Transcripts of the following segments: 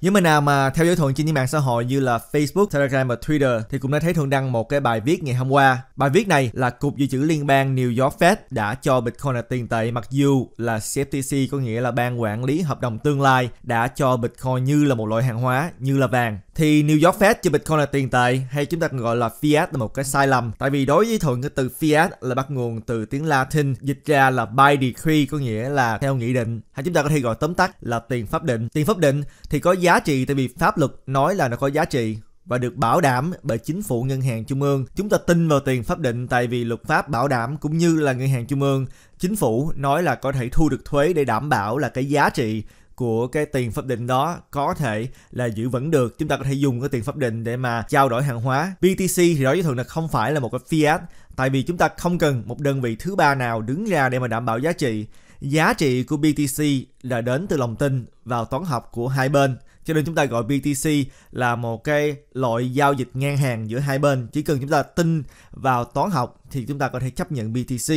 Những bạn nào mà theo dõi Thuận trên những mạng xã hội như là Facebook, Telegram và Twitter thì cũng đã thấy Thuận đăng một cái bài viết ngày hôm qua. Bài viết này là Cục Dự trữ Liên bang New York Fed đã cho Bitcoin là tiền tệ mặc dù là CFTC có nghĩa là ban quản lý hợp đồng tương lai đã cho Bitcoin như là một loại hàng hóa, như là vàng. Thì New York Fed cho Bitcoin là tiền tệ hay chúng ta gọi là fiat là một cái sai lầm. Tại vì đối với Thuận cái từ fiat là bắt nguồn từ tiếng Latin dịch ra là by decree có nghĩa là theo nghị định hay chúng ta có thể gọi tóm tắt là tiền pháp định. Tiền pháp định thì có giá giá trị tại vì pháp luật nói là nó có giá trị và được bảo đảm bởi chính phủ ngân hàng trung ương. Chúng ta tin vào tiền pháp định tại vì luật pháp bảo đảm cũng như là ngân hàng trung ương, chính phủ nói là có thể thu được thuế để đảm bảo là cái giá trị của cái tiền pháp định đó có thể là giữ vững được chúng ta có thể dùng cái tiền pháp định để mà trao đổi hàng hóa BTC thì đó với thường là không phải là một cái fiat tại vì chúng ta không cần một đơn vị thứ ba nào đứng ra để mà đảm bảo giá trị giá trị của BTC là đến từ lòng tin vào toán học của hai bên cho nên chúng ta gọi BTC là một cái loại giao dịch ngang hàng giữa hai bên chỉ cần chúng ta tin vào toán học thì chúng ta có thể chấp nhận BTC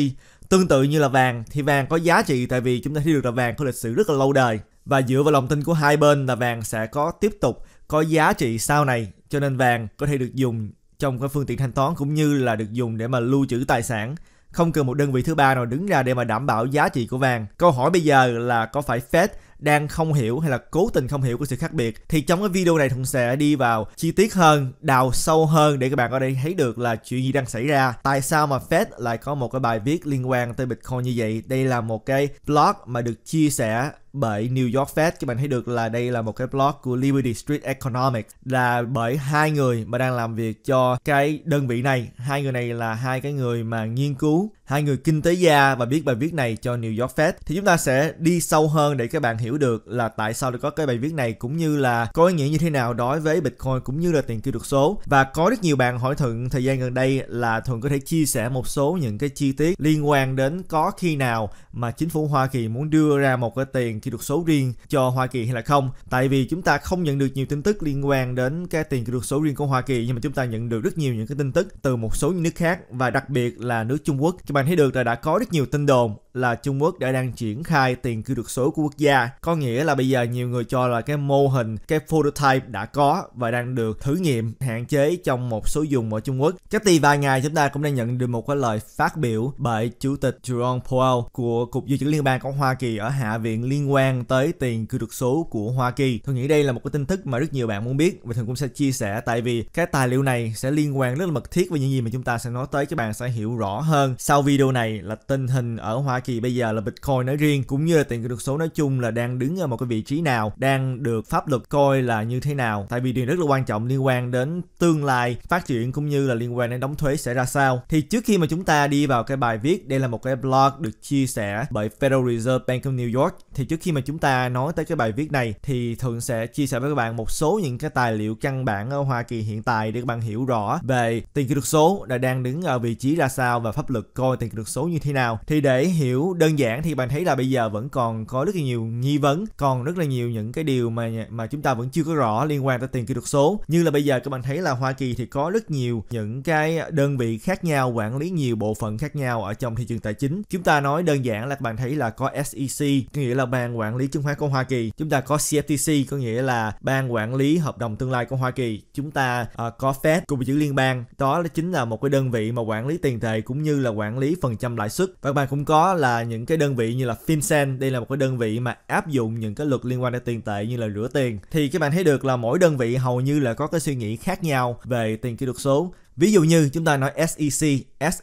tương tự như là vàng thì vàng có giá trị tại vì chúng ta thấy được là vàng có lịch sử rất là lâu đời và dựa vào lòng tin của hai bên là vàng sẽ có tiếp tục có giá trị sau này cho nên vàng có thể được dùng trong các phương tiện thanh toán cũng như là được dùng để mà lưu trữ tài sản không cần một đơn vị thứ ba nào đứng ra để mà đảm bảo giá trị của vàng. Câu hỏi bây giờ là có phải Fed đang không hiểu hay là cố tình không hiểu của sự khác biệt thì trong cái video này Thuận sẽ đi vào chi tiết hơn, đào sâu hơn để các bạn ở đây thấy được là chuyện gì đang xảy ra. Tại sao mà Fed lại có một cái bài viết liên quan tới Bitcoin như vậy? Đây là một cái blog mà được chia sẻ bởi New York Fed các bạn thấy được là đây là một cái blog của Liberty Street Economics là bởi hai người mà đang làm việc cho cái đơn vị này hai người này là hai cái người mà nghiên cứu hai người kinh tế gia và viết bài viết này cho New York Fed thì chúng ta sẽ đi sâu hơn để các bạn hiểu được là tại sao lại có cái bài viết này cũng như là có ý nghĩa như thế nào đối với Bitcoin cũng như là tiền kỹ thuật số và có rất nhiều bạn hỏi thuận thời gian gần đây là thuận có thể chia sẻ một số những cái chi tiết liên quan đến có khi nào mà chính phủ Hoa Kỳ muốn đưa ra một cái tiền chỉ được số riêng cho Hoa Kỳ hay là không tại vì chúng ta không nhận được nhiều tin tức liên quan đến cái tiền kỹ thuật số riêng của Hoa Kỳ nhưng mà chúng ta nhận được rất nhiều những cái tin tức từ một số những nước khác và đặc biệt là nước Trung Quốc các bạn thấy được là đã có rất nhiều tin đồn là Trung Quốc đã đang triển khai tiền kỹ thuật số của quốc gia có nghĩa là bây giờ nhiều người cho là cái mô hình cái prototype đã có và đang được thử nghiệm hạn chế trong một số vùng ở Trung Quốc chắc tì vài ngày chúng ta cũng đang nhận được một cái lời phát biểu bởi Chủ tịch Jerome Powell của Cục Dự trữ Liên bang của Hoa Kỳ ở Hạ viện Liên quan quan tới tiền kỹ thuật số của Hoa Kỳ. Tôi nghĩ đây là một cái tin tức mà rất nhiều bạn muốn biết và thường cũng sẽ chia sẻ tại vì cái tài liệu này sẽ liên quan rất là mật thiết với những gì mà chúng ta sẽ nói tới các bạn sẽ hiểu rõ hơn. Sau video này là tình hình ở Hoa Kỳ bây giờ là Bitcoin nói riêng cũng như là tiền kỹ thuật số nói chung là đang đứng ở một cái vị trí nào, đang được pháp luật coi là như thế nào. Tại vì điều rất là quan trọng liên quan đến tương lai phát triển cũng như là liên quan đến đóng thuế sẽ ra sao. Thì trước khi mà chúng ta đi vào cái bài viết, đây là một cái blog được chia sẻ bởi Federal Reserve Bank of New York. Thì trước khi mà chúng ta nói tới cái bài viết này thì thường sẽ chia sẻ với các bạn một số những cái tài liệu căn bản ở Hoa Kỳ hiện tại để các bạn hiểu rõ về tiền kỹ thuật số đã đang đứng ở vị trí ra sao và pháp luật coi tiền kỹ thuật số như thế nào. Thì để hiểu đơn giản thì bạn thấy là bây giờ vẫn còn có rất là nhiều nghi vấn, còn rất là nhiều những cái điều mà mà chúng ta vẫn chưa có rõ liên quan tới tiền kỹ thuật số. Như là bây giờ các bạn thấy là Hoa Kỳ thì có rất nhiều những cái đơn vị khác nhau quản lý nhiều bộ phận khác nhau ở trong thị trường tài chính. Chúng ta nói đơn giản là các bạn thấy là có SEC, nghĩa là bàn quản lý chứng khoán của Hoa Kỳ chúng ta có CFTC có nghĩa là ban quản lý hợp đồng tương lai của Hoa Kỳ chúng ta uh, có Fed cùng chữ liên bang đó là chính là một cái đơn vị mà quản lý tiền tệ cũng như là quản lý phần trăm lãi suất và các bạn cũng có là những cái đơn vị như là FinCEN đây là một cái đơn vị mà áp dụng những cái luật liên quan đến tiền tệ như là rửa tiền thì các bạn thấy được là mỗi đơn vị hầu như là có cái suy nghĩ khác nhau về tiền kỹ thuật số Ví dụ như chúng ta nói SEC,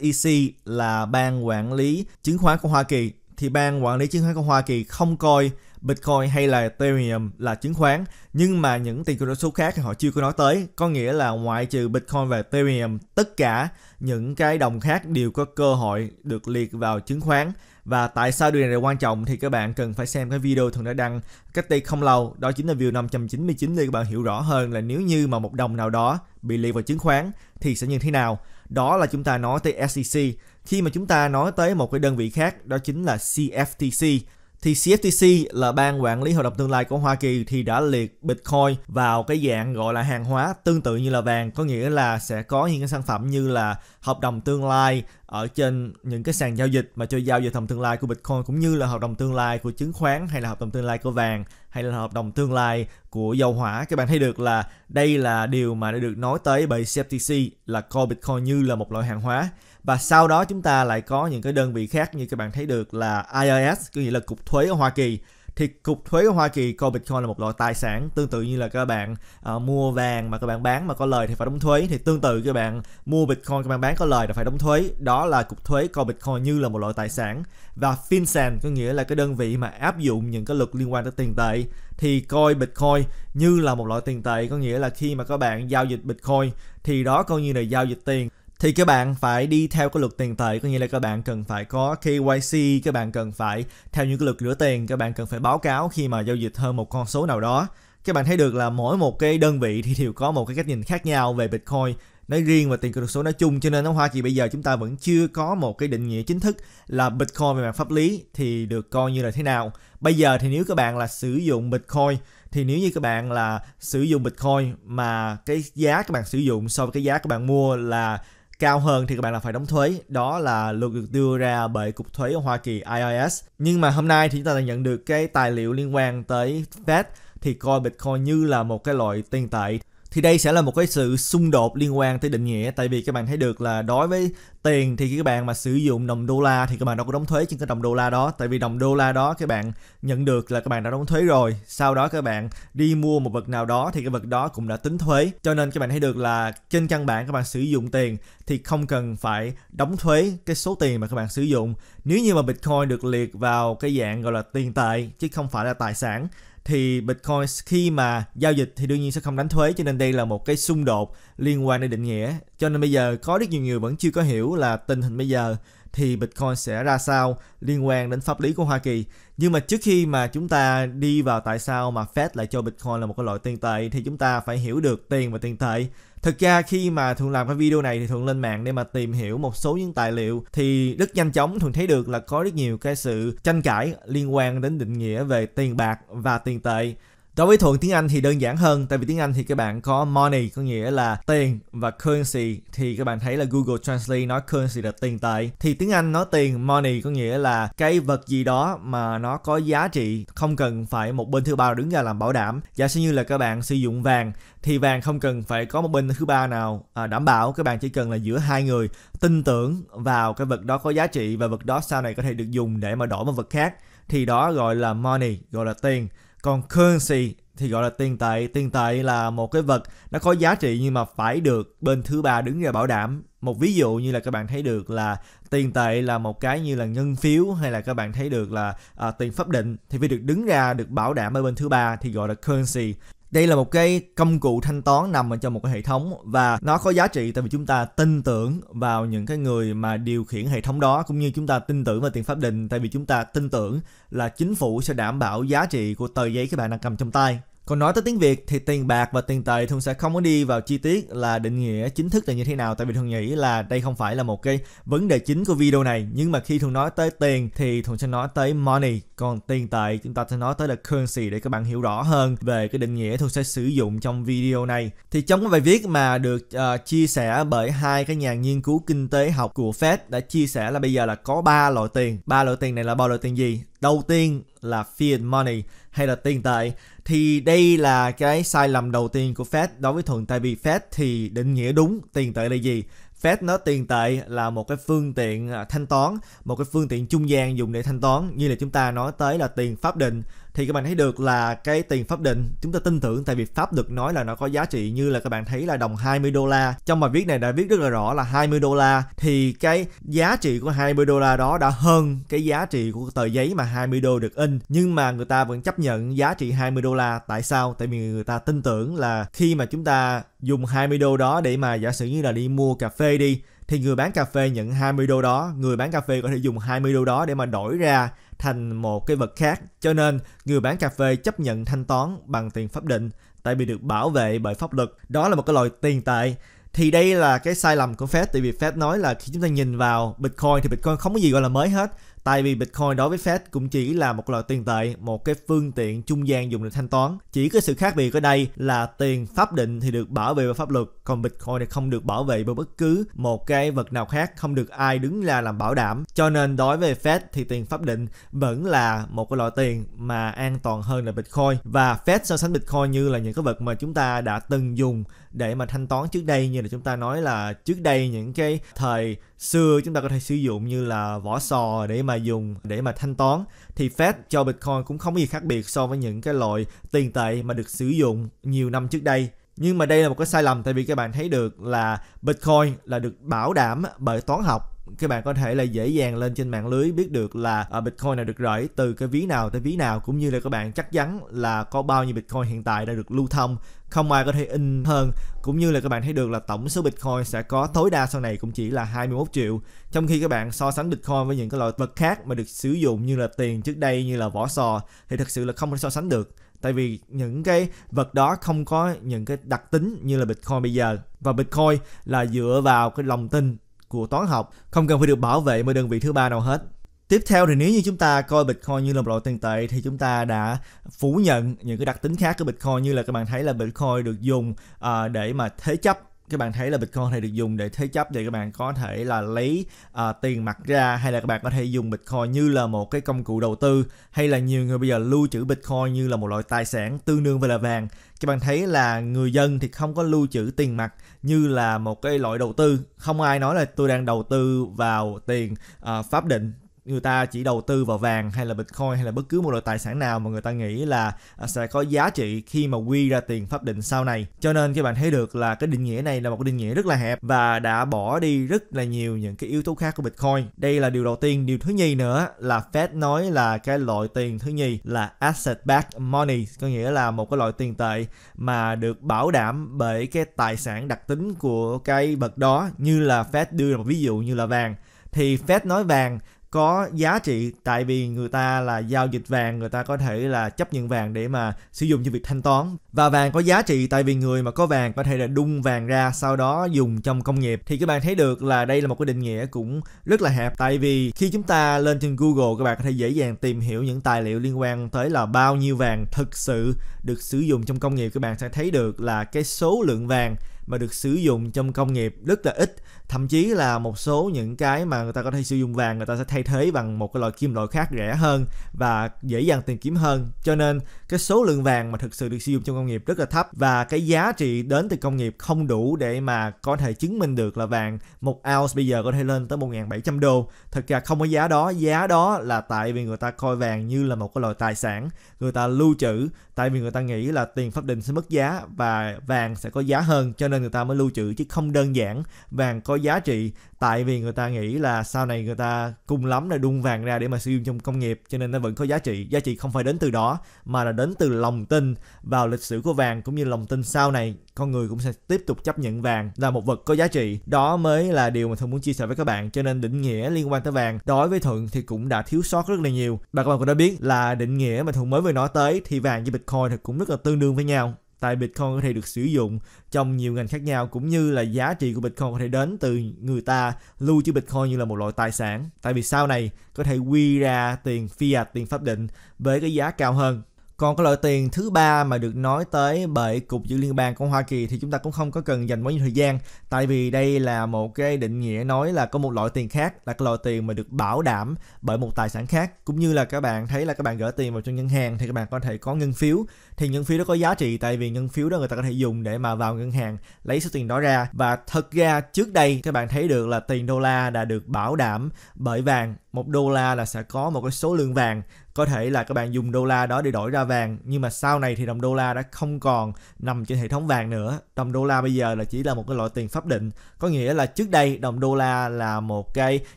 SEC là ban quản lý chứng khoán của Hoa Kỳ thì ban quản lý chứng khoán của Hoa Kỳ không coi Bitcoin hay là Ethereum là chứng khoán nhưng mà những tiền kỹ thuật số khác thì họ chưa có nói tới có nghĩa là ngoại trừ Bitcoin và Ethereum tất cả những cái đồng khác đều có cơ hội được liệt vào chứng khoán và tại sao điều này lại quan trọng thì các bạn cần phải xem cái video thường đã đăng cách đây không lâu đó chính là view 599 để các bạn hiểu rõ hơn là nếu như mà một đồng nào đó bị liệt vào chứng khoán thì sẽ như thế nào đó là chúng ta nói tới SEC. Khi mà chúng ta nói tới một cái đơn vị khác đó chính là CFTC thì CFTC là ban quản lý hợp đồng tương lai của Hoa Kỳ thì đã liệt Bitcoin vào cái dạng gọi là hàng hóa tương tự như là vàng có nghĩa là sẽ có những cái sản phẩm như là hợp đồng tương lai ở trên những cái sàn giao dịch mà cho giao dịch hợp đồng tương lai của Bitcoin cũng như là hợp đồng tương lai của chứng khoán hay là hợp đồng tương lai của vàng hay là hợp đồng tương lai của dầu hỏa các bạn thấy được là đây là điều mà đã được nói tới bởi CFTC là coi Bitcoin như là một loại hàng hóa và sau đó chúng ta lại có những cái đơn vị khác như các bạn thấy được là IRS có nghĩa là cục thuế ở Hoa Kỳ thì cục thuế của Hoa Kỳ coi Bitcoin là một loại tài sản tương tự như là các bạn uh, mua vàng mà các bạn bán mà có lời thì phải đóng thuế thì tương tự các bạn mua Bitcoin các bạn bán có lời là phải đóng thuế đó là cục thuế coi Bitcoin như là một loại tài sản và FinCEN có nghĩa là cái đơn vị mà áp dụng những cái luật liên quan tới tiền tệ thì coi Bitcoin như là một loại tiền tệ có nghĩa là khi mà các bạn giao dịch Bitcoin thì đó coi như là giao dịch tiền thì các bạn phải đi theo cái luật tiền tệ có nghĩa là các bạn cần phải có KYC các bạn cần phải theo những cái luật rửa tiền các bạn cần phải báo cáo khi mà giao dịch hơn một con số nào đó các bạn thấy được là mỗi một cái đơn vị thì đều có một cái cách nhìn khác nhau về Bitcoin nói riêng và tiền kỹ thuật số nói chung cho nên ở Hoa Kỳ bây giờ chúng ta vẫn chưa có một cái định nghĩa chính thức là Bitcoin về mặt pháp lý thì được coi như là thế nào. Bây giờ thì nếu các bạn là sử dụng Bitcoin thì nếu như các bạn là sử dụng Bitcoin mà cái giá các bạn sử dụng so với cái giá các bạn mua là cao hơn thì các bạn là phải đóng thuế. Đó là luật được đưa ra bởi Cục Thuế Hoa Kỳ IRS. Nhưng mà hôm nay thì chúng ta đã nhận được cái tài liệu liên quan tới Fed thì coi Bitcoin như là một cái loại tiền tệ thì đây sẽ là một cái sự xung đột liên quan tới định nghĩa tại vì các bạn thấy được là đối với tiền thì các bạn mà sử dụng đồng đô la thì các bạn đâu có đóng thuế trên cái đồng đô la đó tại vì đồng đô la đó các bạn nhận được là các bạn đã đóng thuế rồi sau đó các bạn đi mua một vật nào đó thì cái vật đó cũng đã tính thuế cho nên các bạn thấy được là trên căn bản các bạn sử dụng tiền thì không cần phải đóng thuế cái số tiền mà các bạn sử dụng nếu như mà bitcoin được liệt vào cái dạng gọi là tiền tệ chứ không phải là tài sản thì Bitcoin khi mà giao dịch thì đương nhiên sẽ không đánh thuế cho nên đây là một cái xung đột liên quan đến định nghĩa. Cho nên bây giờ có rất nhiều người vẫn chưa có hiểu là tình hình bây giờ thì Bitcoin sẽ ra sao liên quan đến pháp lý của Hoa Kỳ. Nhưng mà trước khi mà chúng ta đi vào tại sao mà Fed lại cho Bitcoin là một cái loại tiền tệ thì chúng ta phải hiểu được tiền và tiền tệ Thực ra khi mà thường làm cái video này thì thường lên mạng để mà tìm hiểu một số những tài liệu thì rất nhanh chóng thường thấy được là có rất nhiều cái sự tranh cãi liên quan đến định nghĩa về tiền bạc và tiền tệ Đối với thuận tiếng Anh thì đơn giản hơn tại vì tiếng Anh thì các bạn có money có nghĩa là tiền và currency thì các bạn thấy là Google Translate nói currency là tiền tệ thì tiếng Anh nói tiền money có nghĩa là cái vật gì đó mà nó có giá trị không cần phải một bên thứ ba đứng ra làm bảo đảm giả sử như là các bạn sử dụng vàng thì vàng không cần phải có một bên thứ ba nào à, đảm bảo các bạn chỉ cần là giữa hai người tin tưởng vào cái vật đó có giá trị và vật đó sau này có thể được dùng để mà đổi một vật khác thì đó gọi là money gọi là tiền còn currency thì gọi là tiền tệ tiền tệ là một cái vật nó có giá trị nhưng mà phải được bên thứ ba đứng ra bảo đảm một ví dụ như là các bạn thấy được là tiền tệ là một cái như là ngân phiếu hay là các bạn thấy được là à, tiền pháp định thì phải được đứng ra được bảo đảm ở bên thứ ba thì gọi là currency đây là một cái công cụ thanh toán nằm ở trong một cái hệ thống và nó có giá trị tại vì chúng ta tin tưởng vào những cái người mà điều khiển hệ thống đó cũng như chúng ta tin tưởng vào tiền pháp định tại vì chúng ta tin tưởng là chính phủ sẽ đảm bảo giá trị của tờ giấy các bạn đang cầm trong tay còn nói tới tiếng Việt thì tiền bạc và tiền tệ thường sẽ không có đi vào chi tiết là định nghĩa chính thức là như thế nào tại vì thường nghĩ là đây không phải là một cái vấn đề chính của video này nhưng mà khi thường nói tới tiền thì thường sẽ nói tới money còn tiền tệ chúng ta sẽ nói tới là currency để các bạn hiểu rõ hơn về cái định nghĩa thường sẽ sử dụng trong video này. Thì trong cái bài viết mà được uh, chia sẻ bởi hai cái nhà nghiên cứu kinh tế học của Fed đã chia sẻ là bây giờ là có ba loại tiền. Ba loại tiền này là ba loại tiền gì? Đầu tiên là fiat money hay là tiền tệ thì đây là cái sai lầm đầu tiên của Fed đối với thuận tại vì Fed thì định nghĩa đúng tiền tệ là gì Fed nó tiền tệ là một cái phương tiện à, thanh toán, một cái phương tiện trung gian dùng để thanh toán như là chúng ta nói tới là tiền pháp định thì các bạn thấy được là cái tiền pháp định chúng ta tin tưởng tại vì pháp được nói là nó có giá trị như là các bạn thấy là đồng 20 đô la trong bài viết này đã viết rất là rõ là 20 đô la thì cái giá trị của 20 đô la đó đã hơn cái giá trị của tờ giấy mà 20 đô được in nhưng mà người ta vẫn chấp nhận giá trị 20 đô la tại sao tại vì người ta tin tưởng là khi mà chúng ta dùng 20 đô đó để mà giả sử như là đi mua cà phê đi thì người bán cà phê nhận 20 đô đó, người bán cà phê có thể dùng 20 đô đó để mà đổi ra thành một cái vật khác, cho nên người bán cà phê chấp nhận thanh toán bằng tiền pháp định tại vì được bảo vệ bởi pháp luật. Đó là một cái loại tiền tệ thì đây là cái sai lầm của Fed tại vì Fed nói là khi chúng ta nhìn vào Bitcoin thì Bitcoin không có gì gọi là mới hết Tại vì Bitcoin đối với Fed cũng chỉ là một loại tiền tệ, một cái phương tiện trung gian dùng để thanh toán. Chỉ có sự khác biệt ở đây là tiền pháp định thì được bảo vệ bởi pháp luật, còn Bitcoin thì không được bảo vệ bởi bất cứ một cái vật nào khác, không được ai đứng ra làm bảo đảm. Cho nên đối với Fed thì tiền pháp định vẫn là một cái loại tiền mà an toàn hơn là Bitcoin. Và Fed so sánh Bitcoin như là những cái vật mà chúng ta đã từng dùng để mà thanh toán trước đây như là chúng ta nói là trước đây những cái thời xưa chúng ta có thể sử dụng như là vỏ sò để mà dùng để mà thanh toán thì Fed cho Bitcoin cũng không có gì khác biệt so với những cái loại tiền tệ mà được sử dụng nhiều năm trước đây. Nhưng mà đây là một cái sai lầm tại vì các bạn thấy được là Bitcoin là được bảo đảm bởi toán học các bạn có thể là dễ dàng lên trên mạng lưới biết được là à, Bitcoin nào được rời từ cái ví nào tới ví nào cũng như là các bạn chắc chắn là có bao nhiêu Bitcoin hiện tại đã được lưu thông không ai có thể in hơn cũng như là các bạn thấy được là tổng số Bitcoin sẽ có tối đa sau này cũng chỉ là 21 triệu trong khi các bạn so sánh Bitcoin với những cái loại vật khác mà được sử dụng như là tiền trước đây như là vỏ sò thì thật sự là không thể so sánh được tại vì những cái vật đó không có những cái đặc tính như là Bitcoin bây giờ và Bitcoin là dựa vào cái lòng tin của toán học, không cần phải được bảo vệ bởi đơn vị thứ ba nào hết. Tiếp theo thì nếu như chúng ta coi Bitcoin như là một loại tiền tệ thì chúng ta đã phủ nhận những cái đặc tính khác của Bitcoin như là các bạn thấy là Bitcoin được dùng uh, để mà thế chấp các bạn thấy là Bitcoin thì được dùng để thế chấp để các bạn có thể là lấy uh, tiền mặt ra hay là các bạn có thể dùng Bitcoin như là một cái công cụ đầu tư hay là nhiều người bây giờ lưu trữ Bitcoin như là một loại tài sản tương đương với là vàng. Các bạn thấy là người dân thì không có lưu trữ tiền mặt như là một cái loại đầu tư. Không ai nói là tôi đang đầu tư vào tiền uh, pháp định người ta chỉ đầu tư vào vàng hay là bitcoin hay là bất cứ một loại tài sản nào mà người ta nghĩ là à, sẽ có giá trị khi mà quy ra tiền pháp định sau này cho nên các bạn thấy được là cái định nghĩa này là một cái định nghĩa rất là hẹp và đã bỏ đi rất là nhiều những cái yếu tố khác của bitcoin đây là điều đầu tiên điều thứ nhì nữa là fed nói là cái loại tiền thứ nhì là asset backed money có nghĩa là một cái loại tiền tệ mà được bảo đảm bởi cái tài sản đặc tính của cái vật đó như là fed đưa một ví dụ như là vàng thì Fed nói vàng có giá trị tại vì người ta là giao dịch vàng người ta có thể là chấp nhận vàng để mà sử dụng cho việc thanh toán và vàng có giá trị tại vì người mà có vàng có thể là đun vàng ra sau đó dùng trong công nghiệp thì các bạn thấy được là đây là một cái định nghĩa cũng rất là hẹp tại vì khi chúng ta lên trên Google các bạn có thể dễ dàng tìm hiểu những tài liệu liên quan tới là bao nhiêu vàng thực sự được sử dụng trong công nghiệp các bạn sẽ thấy được là cái số lượng vàng mà được sử dụng trong công nghiệp rất là ít thậm chí là một số những cái mà người ta có thể sử dụng vàng người ta sẽ thay thế bằng một cái loại kim loại khác rẻ hơn và dễ dàng tìm kiếm hơn cho nên cái số lượng vàng mà thực sự được sử dụng trong công nghiệp rất là thấp và cái giá trị đến từ công nghiệp không đủ để mà có thể chứng minh được là vàng một ounce bây giờ có thể lên tới 1.700 đô thật ra không có giá đó giá đó là tại vì người ta coi vàng như là một cái loại tài sản người ta lưu trữ tại vì người ta nghĩ là tiền pháp định sẽ mất giá và vàng sẽ có giá hơn cho nên người ta mới lưu trữ chứ không đơn giản vàng có giá trị tại vì người ta nghĩ là sau này người ta cung lắm là đun vàng ra để mà sử dụng trong công nghiệp cho nên nó vẫn có giá trị giá trị không phải đến từ đó mà là đến từ lòng tin vào lịch sử của vàng cũng như lòng tin sau này con người cũng sẽ tiếp tục chấp nhận vàng là một vật có giá trị đó mới là điều mà thuận muốn chia sẻ với các bạn cho nên định nghĩa liên quan tới vàng đối với thuận thì cũng đã thiếu sót rất là nhiều và các bạn cũng đã biết là định nghĩa mà thuận mới vừa nói tới thì vàng với bitcoin thì cũng rất là tương đương với nhau tại Bitcoin có thể được sử dụng trong nhiều ngành khác nhau cũng như là giá trị của Bitcoin có thể đến từ người ta lưu trữ Bitcoin như là một loại tài sản. Tại vì sau này có thể quy ra tiền fiat, tiền pháp định với cái giá cao hơn còn cái loại tiền thứ ba mà được nói tới bởi cục dự liên bang của Hoa Kỳ thì chúng ta cũng không có cần dành bao nhiêu thời gian tại vì đây là một cái định nghĩa nói là có một loại tiền khác là cái loại tiền mà được bảo đảm bởi một tài sản khác cũng như là các bạn thấy là các bạn gửi tiền vào trong ngân hàng thì các bạn có thể có ngân phiếu thì ngân phiếu đó có giá trị tại vì ngân phiếu đó người ta có thể dùng để mà vào ngân hàng lấy số tiền đó ra và thật ra trước đây các bạn thấy được là tiền đô la đã được bảo đảm bởi vàng một đô la là sẽ có một cái số lượng vàng có thể là các bạn dùng đô la đó để đổi ra vàng nhưng mà sau này thì đồng đô la đã không còn nằm trên hệ thống vàng nữa đồng đô la bây giờ là chỉ là một cái loại tiền pháp định có nghĩa là trước đây đồng đô la là một cái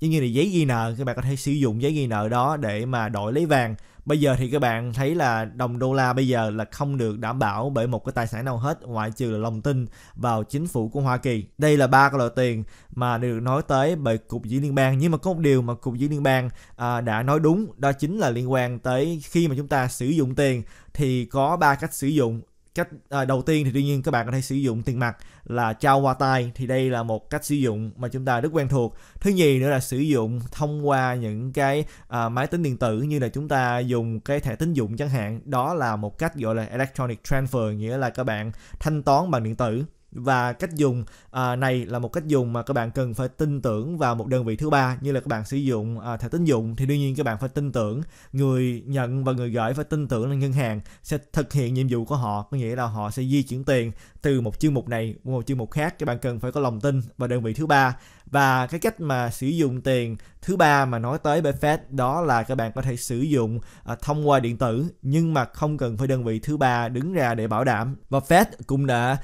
giống như là giấy ghi nợ các bạn có thể sử dụng giấy ghi nợ đó để mà đổi lấy vàng bây giờ thì các bạn thấy là đồng đô la bây giờ là không được đảm bảo bởi một cái tài sản nào hết ngoại trừ là lòng tin vào chính phủ của Hoa Kỳ. Đây là ba cái loại tiền mà được nói tới bởi cục dự liên bang nhưng mà có một điều mà cục dự liên bang à, đã nói đúng đó chính là liên quan tới khi mà chúng ta sử dụng tiền thì có ba cách sử dụng cách à, đầu tiên thì đương nhiên các bạn có thể sử dụng tiền mặt là trao qua tay thì đây là một cách sử dụng mà chúng ta rất quen thuộc thứ nhì nữa là sử dụng thông qua những cái à, máy tính điện tử như là chúng ta dùng cái thẻ tín dụng chẳng hạn đó là một cách gọi là electronic transfer nghĩa là các bạn thanh toán bằng điện tử và cách dùng à, này là một cách dùng mà các bạn cần phải tin tưởng vào một đơn vị thứ ba như là các bạn sử dụng à, thẻ tín dụng thì đương nhiên các bạn phải tin tưởng người nhận và người gửi phải tin tưởng là ngân hàng sẽ thực hiện nhiệm vụ của họ có nghĩa là họ sẽ di chuyển tiền từ một chương mục này qua một chương mục khác các bạn cần phải có lòng tin vào đơn vị thứ ba và cái cách mà sử dụng tiền thứ ba mà nói tới BFS đó là các bạn có thể sử dụng à, thông qua điện tử nhưng mà không cần phải đơn vị thứ ba đứng ra để bảo đảm và Fed cũng đã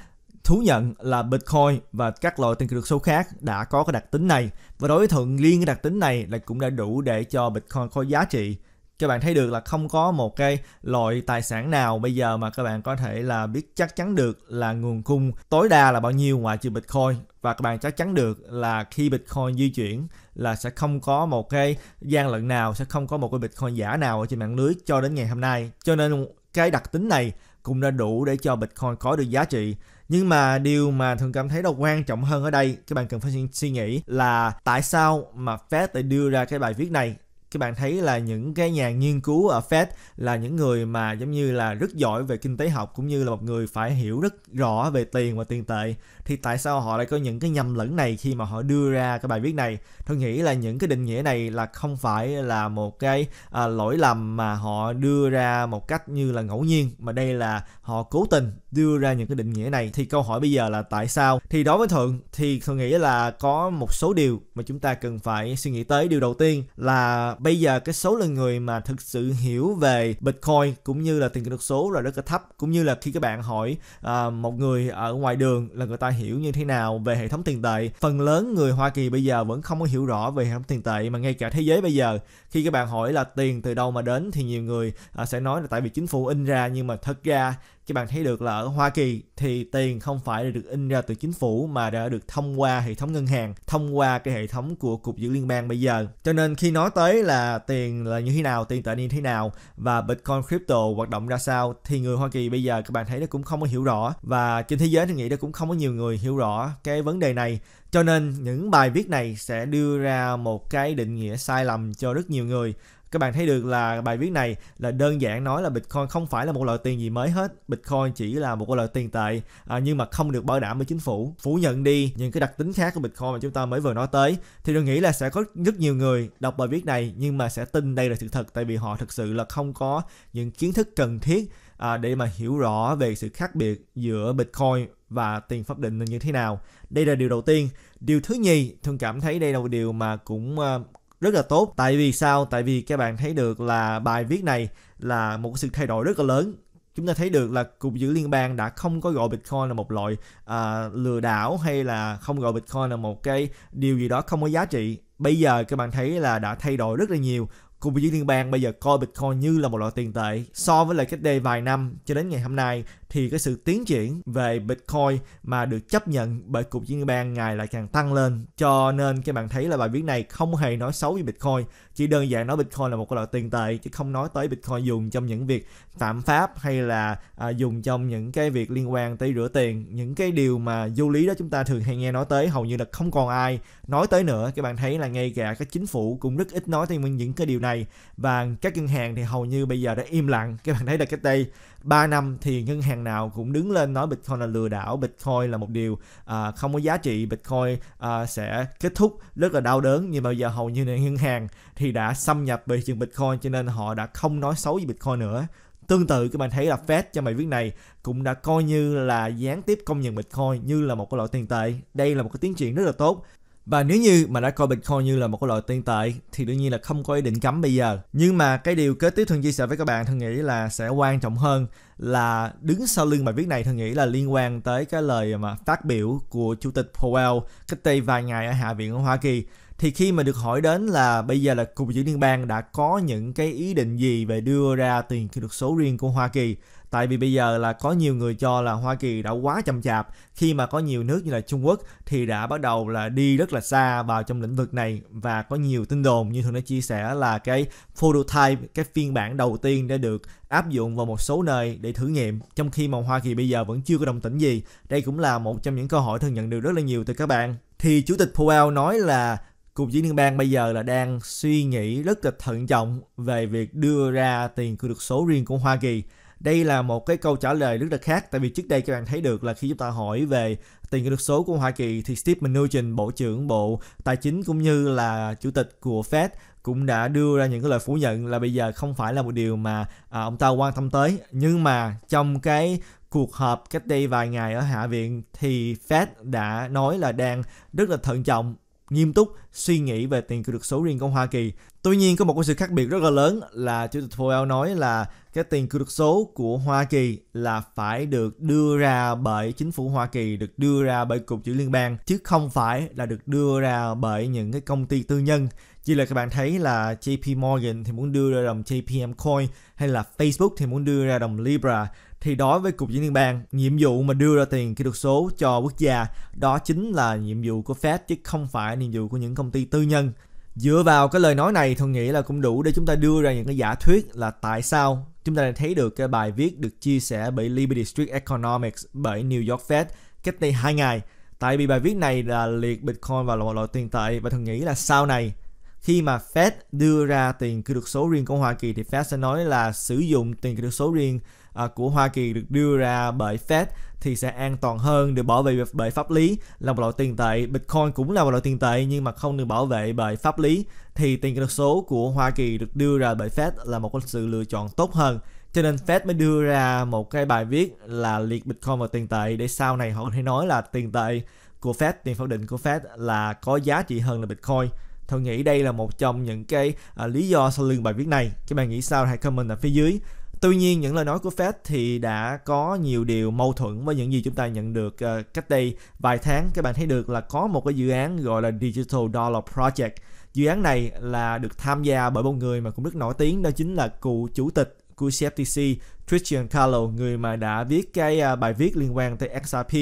thú nhận là Bitcoin và các loại tiền kỹ thuật số khác đã có cái đặc tính này và đối với thuận liên cái đặc tính này là cũng đã đủ để cho Bitcoin có giá trị các bạn thấy được là không có một cái loại tài sản nào bây giờ mà các bạn có thể là biết chắc chắn được là nguồn cung tối đa là bao nhiêu ngoài trừ Bitcoin và các bạn chắc chắn được là khi Bitcoin di chuyển là sẽ không có một cái gian lận nào sẽ không có một cái Bitcoin giả nào ở trên mạng lưới cho đến ngày hôm nay cho nên cái đặc tính này cũng đã đủ để cho Bitcoin có được giá trị nhưng mà điều mà thường cảm thấy đâu quan trọng hơn ở đây các bạn cần phải suy nghĩ là tại sao mà Fed lại đưa ra cái bài viết này các bạn thấy là những cái nhà nghiên cứu ở Fed là những người mà giống như là rất giỏi về kinh tế học cũng như là một người phải hiểu rất rõ về tiền và tiền tệ thì tại sao họ lại có những cái nhầm lẫn này khi mà họ đưa ra cái bài viết này tôi nghĩ là những cái định nghĩa này là không phải là một cái à, lỗi lầm mà họ đưa ra một cách như là ngẫu nhiên mà đây là họ cố tình đưa ra những cái định nghĩa này thì câu hỏi bây giờ là tại sao thì đối với thượng thì thuận nghĩ là có một số điều mà chúng ta cần phải suy nghĩ tới điều đầu tiên là bây giờ cái số lượng người mà thực sự hiểu về bitcoin cũng như là tiền kỹ thuật số là rất là thấp cũng như là khi các bạn hỏi à, một người ở ngoài đường là người ta hiểu như thế nào về hệ thống tiền tệ phần lớn người hoa kỳ bây giờ vẫn không có hiểu rõ về hệ thống tiền tệ mà ngay cả thế giới bây giờ khi các bạn hỏi là tiền từ đâu mà đến thì nhiều người à, sẽ nói là tại vì chính phủ in ra nhưng mà thật ra các bạn thấy được là ở Hoa Kỳ thì tiền không phải là được in ra từ chính phủ mà đã được thông qua hệ thống ngân hàng, thông qua cái hệ thống của cục dự liên bang bây giờ. Cho nên khi nói tới là tiền là như thế nào, tiền tệ như thế nào và Bitcoin crypto hoạt động ra sao thì người Hoa Kỳ bây giờ các bạn thấy nó cũng không có hiểu rõ và trên thế giới thì nghĩ nó cũng không có nhiều người hiểu rõ cái vấn đề này. Cho nên những bài viết này sẽ đưa ra một cái định nghĩa sai lầm cho rất nhiều người các bạn thấy được là bài viết này là đơn giản nói là Bitcoin không phải là một loại tiền gì mới hết Bitcoin chỉ là một loại tiền tệ à, nhưng mà không được bảo đảm bởi chính phủ phủ nhận đi những cái đặc tính khác của Bitcoin mà chúng ta mới vừa nói tới thì tôi nghĩ là sẽ có rất nhiều người đọc bài viết này nhưng mà sẽ tin đây là sự thật tại vì họ thực sự là không có những kiến thức cần thiết à, để mà hiểu rõ về sự khác biệt giữa Bitcoin và tiền pháp định là như thế nào. Đây là điều đầu tiên. Điều thứ nhì, tôi cảm thấy đây là một điều mà cũng uh, rất là tốt tại vì sao tại vì các bạn thấy được là bài viết này là một sự thay đổi rất là lớn chúng ta thấy được là cục dự liên bang đã không có gọi bitcoin là một loại à, lừa đảo hay là không gọi bitcoin là một cái điều gì đó không có giá trị bây giờ các bạn thấy là đã thay đổi rất là nhiều cục dự liên bang bây giờ coi bitcoin như là một loại tiền tệ so với lại cách đây vài năm cho đến ngày hôm nay thì cái sự tiến triển về Bitcoin mà được chấp nhận bởi cục liên bang ngày lại càng tăng lên. Cho nên các bạn thấy là bài viết này không hề nói xấu về Bitcoin, chỉ đơn giản nói Bitcoin là một cái loại tiền tệ chứ không nói tới Bitcoin dùng trong những việc phạm pháp hay là à, dùng trong những cái việc liên quan tới rửa tiền, những cái điều mà du lý đó chúng ta thường hay nghe nói tới hầu như là không còn ai nói tới nữa. Các bạn thấy là ngay cả các chính phủ cũng rất ít nói tới những cái điều này và các ngân hàng thì hầu như bây giờ đã im lặng. Các bạn thấy là cách đây 3 năm thì ngân hàng nào cũng đứng lên nói Bitcoin là lừa đảo, Bitcoin là một điều à, không có giá trị, Bitcoin à, sẽ kết thúc rất là đau đớn nhưng mà giờ hầu như là ngân hàng thì đã xâm nhập về thị trường Bitcoin cho nên họ đã không nói xấu về Bitcoin nữa. Tương tự các bạn thấy là Fed cho bài viết này cũng đã coi như là gián tiếp công nhận Bitcoin như là một cái loại tiền tệ. Đây là một cái tiến triển rất là tốt và nếu như mà đã coi Bitcoin như là một cái loại tiền tệ thì đương nhiên là không có ý định cấm bây giờ. Nhưng mà cái điều kế tiếp Thân chia sẻ với các bạn Thân nghĩ là sẽ quan trọng hơn là đứng sau lưng bài viết này Thân nghĩ là liên quan tới cái lời mà phát biểu của Chủ tịch Powell cách đây vài ngày ở Hạ viện ở Hoa Kỳ. Thì khi mà được hỏi đến là bây giờ là Cục dự liên bang đã có những cái ý định gì về đưa ra tiền kỹ thuật số riêng của Hoa Kỳ tại vì bây giờ là có nhiều người cho là Hoa Kỳ đã quá chậm chạp khi mà có nhiều nước như là Trung Quốc thì đã bắt đầu là đi rất là xa vào trong lĩnh vực này và có nhiều tin đồn như thường đã chia sẻ là cái prototype cái phiên bản đầu tiên đã được áp dụng vào một số nơi để thử nghiệm trong khi mà Hoa Kỳ bây giờ vẫn chưa có đồng tĩnh gì đây cũng là một trong những câu hỏi thường nhận được rất là nhiều từ các bạn thì chủ tịch Powell nói là cục diễn liên bang bây giờ là đang suy nghĩ rất là thận trọng về việc đưa ra tiền kỹ thuật số riêng của Hoa Kỳ đây là một cái câu trả lời rất là khác tại vì trước đây các bạn thấy được là khi chúng ta hỏi về tiền kỹ thuật số của Hoa Kỳ thì Steve Mnuchin, Bộ trưởng Bộ Tài chính cũng như là Chủ tịch của Fed cũng đã đưa ra những cái lời phủ nhận là bây giờ không phải là một điều mà à, ông ta quan tâm tới nhưng mà trong cái cuộc họp cách đây vài ngày ở Hạ viện thì Fed đã nói là đang rất là thận trọng nghiêm túc suy nghĩ về tiền kỷ luật số riêng của Hoa Kỳ. Tuy nhiên có một cái sự khác biệt rất là lớn là Chủ tịch Powell nói là cái tiền kỷ luật số của Hoa Kỳ là phải được đưa ra bởi chính phủ Hoa Kỳ, được đưa ra bởi cục trưởng liên bang chứ không phải là được đưa ra bởi những cái công ty tư nhân. Chỉ là các bạn thấy là JP Morgan thì muốn đưa ra đồng JPM Coin hay là Facebook thì muốn đưa ra đồng Libra thì đối với cục dự liên bang nhiệm vụ mà đưa ra tiền kỹ thuật số cho quốc gia đó chính là nhiệm vụ của Fed chứ không phải nhiệm vụ của những công ty tư nhân dựa vào cái lời nói này tôi nghĩ là cũng đủ để chúng ta đưa ra những cái giả thuyết là tại sao chúng ta đã thấy được cái bài viết được chia sẻ bởi Liberty Street Economics bởi New York Fed cách đây hai ngày tại vì bài viết này là liệt Bitcoin vào một loại tiền tệ và tôi nghĩ là sau này khi mà Fed đưa ra tiền kỹ thuật số riêng của Hoa Kỳ thì Fed sẽ nói là sử dụng tiền kỹ thuật số riêng À, của Hoa Kỳ được đưa ra bởi Fed thì sẽ an toàn hơn được bảo vệ bởi pháp lý là một loại tiền tệ Bitcoin cũng là một loại tiền tệ nhưng mà không được bảo vệ bởi pháp lý thì tiền kỹ thuật số của Hoa Kỳ được đưa ra bởi Fed là một sự lựa chọn tốt hơn cho nên Fed mới đưa ra một cái bài viết là liệt Bitcoin vào tiền tệ để sau này họ có thể nói là tiền tệ của Fed, tiền pháp định của Fed là có giá trị hơn là Bitcoin. Tôi nghĩ đây là một trong những cái à, lý do sau lưng bài viết này. Các bạn nghĩ sao hãy comment ở phía dưới. Tuy nhiên những lời nói của Fed thì đã có nhiều điều mâu thuẫn với những gì chúng ta nhận được uh, cách đây vài tháng. Các bạn thấy được là có một cái dự án gọi là Digital Dollar Project. Dự án này là được tham gia bởi một người mà cũng rất nổi tiếng đó chính là cựu chủ tịch của CFTC Christian Carlo người mà đã viết cái ờ, bài viết liên quan tới XRP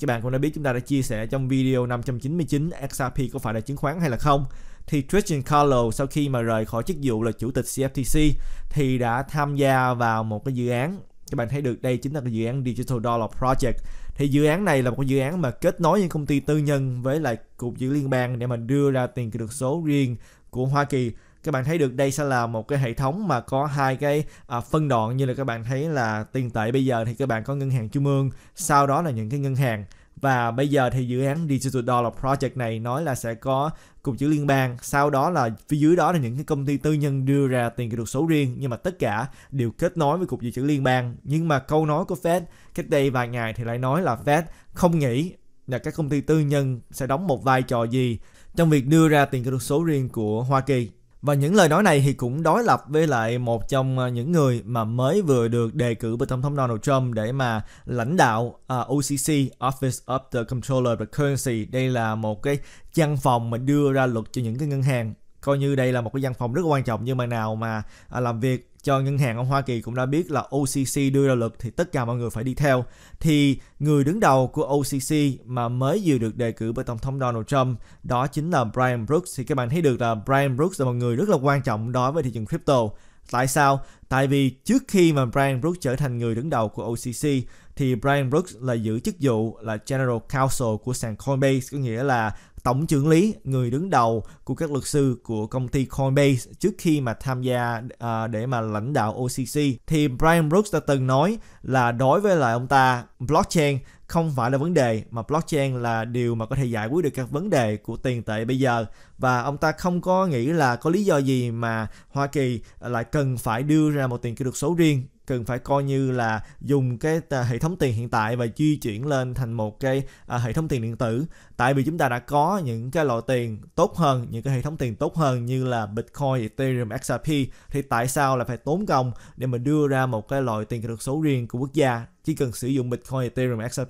các bạn cũng đã biết chúng ta đã chia sẻ trong video 599 XRP có phải là chứng khoán hay là không thì Christian Carlo sau khi mà rời khỏi chức vụ là chủ tịch CFTC thì đã tham gia vào một cái dự án các bạn thấy được đây chính là cái dự án Digital Dollar Project thì dự án này là một cái dự án mà kết nối những công ty tư nhân với lại cục dự liên bang để mà đưa ra tiền kỹ thuật số riêng của Hoa Kỳ các bạn thấy được đây sẽ là một cái hệ thống mà có hai cái à, phân đoạn như là các bạn thấy là tiền tệ bây giờ thì các bạn có ngân hàng trung ương sau đó là những cái ngân hàng và bây giờ thì dự án Digital Dollar Project này nói là sẽ có cục chữ liên bang sau đó là phía dưới đó là những cái công ty tư nhân đưa ra tiền kỹ thuật số riêng nhưng mà tất cả đều kết nối với cục dự trữ liên bang nhưng mà câu nói của Fed cách đây vài ngày thì lại nói là Fed không nghĩ là các công ty tư nhân sẽ đóng một vai trò gì trong việc đưa ra tiền kỹ thuật số riêng của Hoa Kỳ và những lời nói này thì cũng đối lập với lại một trong ờ, những người mà mới vừa được đề cử bởi Tổng thống Donald Trump để mà lãnh đạo uh, ờ, OCC, Office of the Controller of the Currency. Đây là một cái văn phòng mà đưa ra luật cho những cái ngân hàng coi như đây là một cái văn phòng rất quan trọng nhưng mà nào mà ờ, làm việc cho ngân hàng ở Hoa Kỳ cũng đã biết là OCC đưa ra luật thì tất cả mọi người phải đi theo. Thì người đứng đầu của OCC mà mới vừa được đề cử bởi Tổng thống Donald Trump đó chính là Brian Brooks. Thì các bạn thấy được là Brian Brooks là một người rất là quan trọng đối với thị trường crypto. Tại sao? Tại vì trước khi mà Brian Brooks trở thành người đứng đầu của OCC thì Brian Brooks là giữ chức vụ là General Counsel của sàn Coinbase có nghĩa là tổng trưởng lý, người đứng đầu của các luật sư của công ty Coinbase trước khi mà tham gia à, để mà lãnh đạo OCC thì Brian Brooks đã từng nói là đối với lại ông ta blockchain không phải là vấn đề mà blockchain là điều mà có thể giải quyết được các vấn đề của tiền tệ bây giờ và ông ta không có nghĩ là có lý do gì mà Hoa Kỳ lại cần phải đưa ra một tiền kỹ thuật số riêng cần phải coi như là dùng cái hệ thống tiền hiện tại và di chuyển lên thành một cái à, hệ thống tiền điện tử tại vì chúng ta đã có những cái loại tiền tốt hơn những cái hệ thống tiền tốt hơn như là bitcoin ethereum xrp thì tại sao lại phải tốn công để mà đưa ra một cái loại tiền kỹ thuật số riêng của quốc gia chỉ cần sử dụng bitcoin ethereum xrp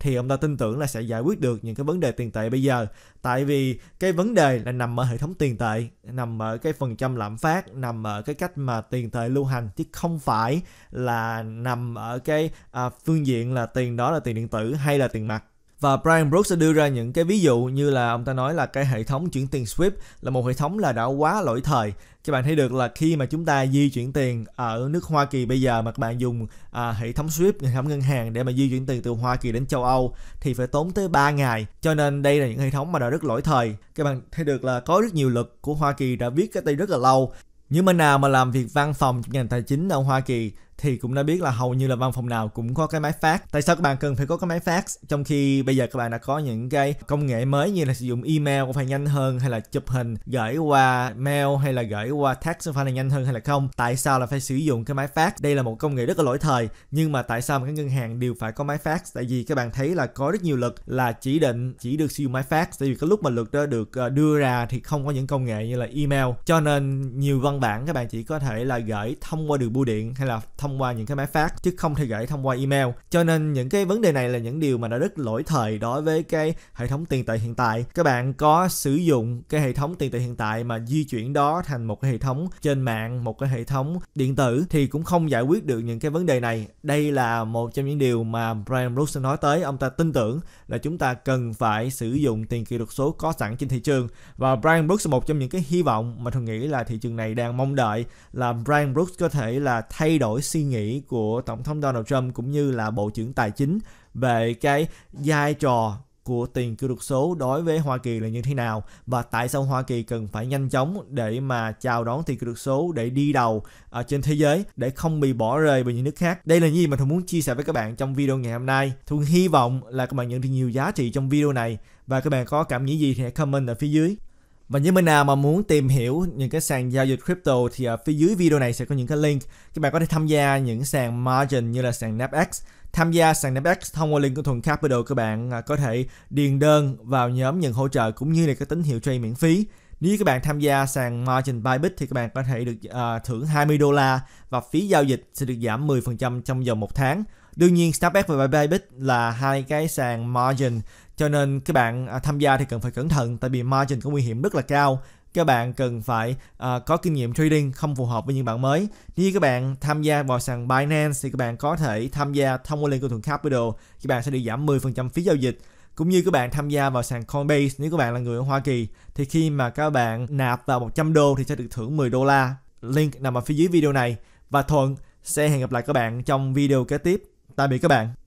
thì ông ta tin tưởng là sẽ giải quyết được những cái vấn đề tiền tệ bây giờ tại vì cái vấn đề là nằm ở hệ thống tiền tệ nằm ở cái phần trăm lạm phát nằm ở cái cách mà tiền tệ lưu hành chứ không phải là nằm ở cái à, phương diện là tiền đó là tiền điện tử hay là tiền mặt và Brian Brooks sẽ đưa ra những cái ví dụ như là ông ta nói là cái hệ thống chuyển tiền Swift là một hệ thống là đã quá lỗi thời các bạn thấy được là khi mà chúng ta di chuyển tiền ở nước Hoa Kỳ bây giờ mà các bạn dùng à, hệ thống Swift hệ thống ngân hàng để mà di chuyển tiền từ Hoa Kỳ đến châu Âu thì phải tốn tới 3 ngày cho nên đây là những hệ thống mà đã rất lỗi thời các bạn thấy được là có rất nhiều lực của Hoa Kỳ đã viết cái tay rất là lâu những bên nào mà làm việc văn phòng ngành tài chính ở Hoa Kỳ thì cũng đã biết là hầu như là văn phòng nào cũng có cái máy fax tại sao các bạn cần phải có cái máy fax trong khi bây giờ các bạn đã có những cái công nghệ mới như là sử dụng email cũng phải nhanh hơn hay là chụp hình gửi qua mail hay là gửi qua text phải là nhanh hơn hay là không tại sao là phải sử dụng cái máy fax đây là một công nghệ rất là lỗi thời nhưng mà tại sao mà các ngân hàng đều phải có máy fax tại vì các bạn thấy là có rất nhiều luật là chỉ định chỉ được sử dụng máy fax tại vì cái lúc mà luật đó được ờ, đưa ra thì không có những công nghệ như là email cho nên nhiều văn bản các bạn chỉ có thể là gửi thông qua đường bưu điện hay là thông thông qua những cái máy phát chứ không thể gửi thông qua email cho nên những cái vấn đề này là những điều mà đã rất lỗi thời đối với cái hệ thống tiền tệ hiện tại các bạn có sử dụng cái hệ thống tiền tệ hiện tại mà di chuyển đó thành một cái hệ thống trên mạng một cái hệ thống điện tử thì cũng không giải quyết được những cái vấn đề này đây là một trong những điều mà Brian Brooks nói tới ông ta tin tưởng là chúng ta cần phải sử dụng tiền kỹ thuật số có sẵn trên thị trường và Brian Brooks là một trong những cái hy vọng mà tôi nghĩ là thị trường này đang mong đợi là Brian Brooks có thể là thay đổi suy nghĩ của tổng thống Donald Trump cũng như là bộ trưởng tài chính về cái vai trò của tiền kỹ thuật số đối với Hoa Kỳ là như thế nào và tại sao Hoa Kỳ cần phải nhanh chóng để mà chào đón tiền kỹ thuật số để đi đầu ở à, trên thế giới để không bị bỏ rơi bởi những nước khác. Đây là những gì mà Thuận muốn chia sẻ với các bạn trong video ngày hôm nay. Thuận hy vọng là các bạn nhận được nhiều giá trị trong video này và các bạn có cảm nghĩ gì thì hãy comment ở phía dưới. Và những bên nào mà muốn tìm hiểu những cái sàn giao dịch crypto thì ở à, phía dưới video này sẽ có những cái link. Các bạn có thể tham gia những sàn margin như là sàn NAPX. Tham gia sàn NAPX thông qua link của Thuần Capital các bạn à, có thể điền đơn vào nhóm nhận hỗ trợ cũng như là cái tín hiệu trade miễn phí. Nếu các bạn tham gia sàn Margin Bybit thì các bạn có thể được uh, thưởng 20 đô la và phí giao dịch sẽ được giảm 10% trong vòng một tháng. Đương nhiên Snapback và Bybit là hai cái sàn margin cho nên các bạn à, tham gia thì cần phải cẩn thận tại vì margin có nguy hiểm rất là cao các bạn cần phải uh, có kinh nghiệm trading không phù hợp với những bạn mới. Nếu như các bạn tham gia vào sàn Binance thì các bạn có thể tham gia thông qua liên của Thuận Capital, các bạn sẽ được giảm 10% phí giao dịch. Cũng như các bạn tham gia vào sàn Coinbase nếu các bạn là người ở Hoa Kỳ thì khi mà các bạn nạp vào 100 đô thì sẽ được thưởng 10 đô la. Link nằm ở phía dưới video này và Thuận sẽ hẹn gặp lại các bạn trong video kế tiếp. Tạm biệt các bạn.